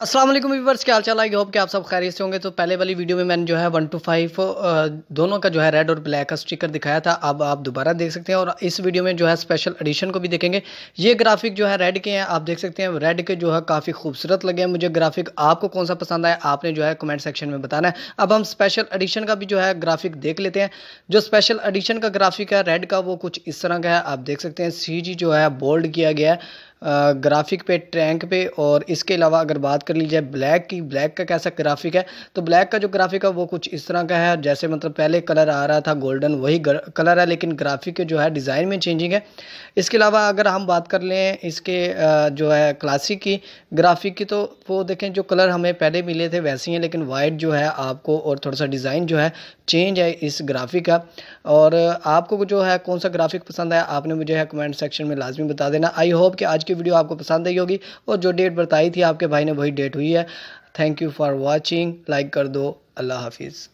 Aslam viewers क्या हाल चाल I hope कि आप सब खैरियत से होंगे तो पहले वाली वीडियो में मैंने जो है वन टू फाइव दोनों का जो है रेड और ब्लैक का स्टिकर दिखाया था अब आप दोबारा देख सकते हैं और इस वीडियो में जो है स्पेशल एडिशन को भी देखेंगे ये ग्राफिक जो है रेड के हैं आप देख सकते हैं रेड के जो है काफ़ी खूबसूरत लगे हैं मुझे ग्राफिक आपको कौन सा पसंद आया आपने जो है कमेंट सेक्शन में बताना है अब हम स्पेशल एडिशन का भी जो है ग्राफिक देख लेते हैं जो स्पेशल एडिशन का ग्राफिक है रेड का वो कुछ इस तरह का है आप देख सकते हैं सी जो है बोल्ड किया गया है ग्राफिक पे ट्रैंक पे और इसके अलावा अगर बात कर ली जाए ब्लैक की ब्लैक का कैसा ग्राफिक है तो ब्लैक का जो ग्राफिक है वो कुछ इस तरह का है जैसे मतलब पहले कलर आ रहा था गोल्डन वही कलर है लेकिन ग्राफिक जो है डिज़ाइन में चेंजिंग है इसके अलावा अगर हम बात कर लें इसके जो है क्लासिक की ग्राफिक की तो वो देखें जो कलर हमें पहले मिले थे वैसे ही हैं लेकिन वाइट जो है आपको और थोड़ा सा डिज़ाइन जो है चेंज है इस ग्राफिक का और आपको जो है कौन सा ग्राफिक पसंद है आपने मुझे है कमेंट सेक्शन में लाजमी बता देना आई होप कि आज की वीडियो आपको पसंद आई होगी और जो डेट बताई थी आपके भाई ने वही डेट हुई है thank you for watching like कर दो अल्लाह हाफिज़